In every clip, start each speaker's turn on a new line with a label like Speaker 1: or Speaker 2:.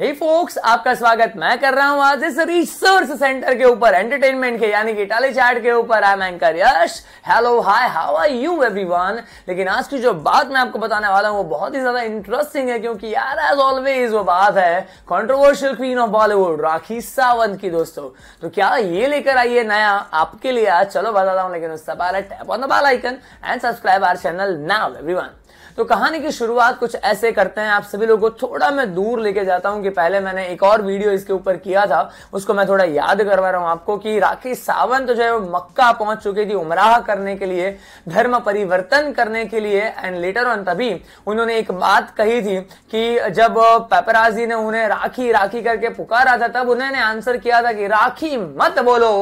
Speaker 1: हे hey focus आपका स्वागत मैं कर रहा हूं आज इस रिसर्च सेंटर के ऊपर एंटरटेनमेंट के यानी कि टाली चार्ट के ऊपर I anchor Yash hello hi how are you everyone लेकिन आज की जो बात मैं आपको बताने वाला हूं वो बहुत ही ज्यादा इंटरेस्टिंग है क्योंकि यार एज ऑलवेज वो बात है controversial queen of Bollywood Rakhi Sawant की दोस्तों तो क्या ये लेकर आई है नया आपके लिए आज चलो बताता हूँ लेकिन उससे पहले tap on the bell icon and subscribe our channel now everyone तो कहानी की शुरुआत कुछ ऐसे करते हैं आप सभी लोगों को थोड़ा मैं दूर लेके जाता हूं क्योंकि पहले मैंने एक और वीडियो इसके ऊपर किया था उसको मैं थोड़ा याद करवा रहा हूं आपको कि राखी सावंत तो जो है वो मक्का पहुंच चुकी थी उमराह करने के लिए धर्म परिवर्तन करने के लिए एंड लेटर ऑन तभी उन्होंने एक बात कही थी कि जब पेपराजी ने उन्हें राखी राखी करके पुकारा था तब उन्होंने आंसर किया था कि राखी मत बोलो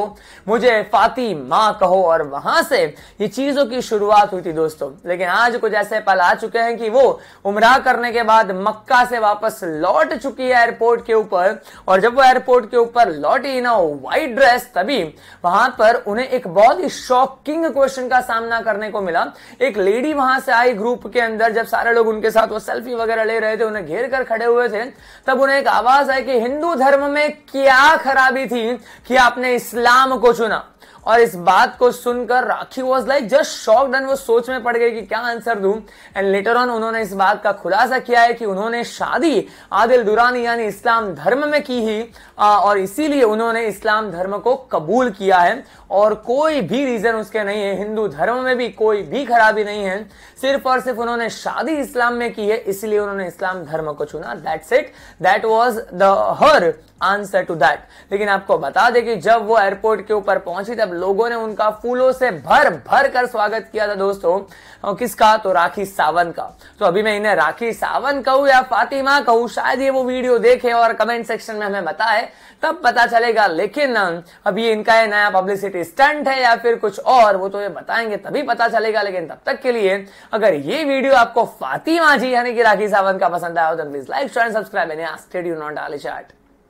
Speaker 1: मुझे फाती माँ कहो और वहां से ये चीजों की शुरुआत हुई थी दोस्तों लेकिन आज कुछ ऐसे पल आ चुके हैं कि वो उमराह करने के बाद मक्का से वापस लौट चुकी है एयरपोर्ट के ऊपर और जब वो एयरपोर्ट के ऊपर लौटी इन व्हाइट ड्रेस तभी वहां पर उन्हें एक बहुत ही शॉकिंग क्वेश्चन का सामना करने को मिला एक लेडी वहां से आई ग्रुप के अंदर जब सारे लोग उनके साथ वो सेल्फी वगैरह ले रहे थे उन्हें घेर कर खड़े हुए थे तब उन्हें एक आवाज आई कि हिंदू धर्म में क्या खराबी थी कि आपने इस्लाम को चुना और इस बात को सुनकर Rakhi was like just shock done वो सोच में पड़ गई कि क्या आंसर दू एंड लेटर ऑन उन्होंने इस बात का खुलासा किया है कि उन्होंने शादी आदिल दुरानी यानी इस्लाम धर्म में की ही और इसीलिए उन्होंने इस्लाम धर्म को कबूल किया है और कोई भी रीजन उसके नहीं है हिंदू धर्म में भी कोई भी खराबी नहीं है सिर्फ और सिर्फ उन्होंने शादी इस्लाम में की है इसलिए उन्होंने इस्लाम धर्म को चुना that's it that was the her answer to that लेकिन आपको बता दें कि जब वो एयरपोर्ट के ऊपर पहुंची तब लोगों ने उनका फूलों से भर भर कर स्वागत किया था दोस्तों और किसका तो राखी सावन का तो अभी मैं इन्हें राखी सावन कहूँ या फातिमा कहूँ शायद ये वो वीडियो देखे और कमेंट सेक्शन में हमें बताए तब पता चलेगा लेकिन अभी इनका ये नया पब्लिसिटी स्टंट है या फिर कुछ और वो तो ये बताएंगे तभी पता चलेगा लेकिन तब तक के लिए अगर ये वीडियो आपको फातिमा जी यानी कि राखी सावंत का पसंद आया हो तो please like share subscribe and stay यू नॉट आली चार्ट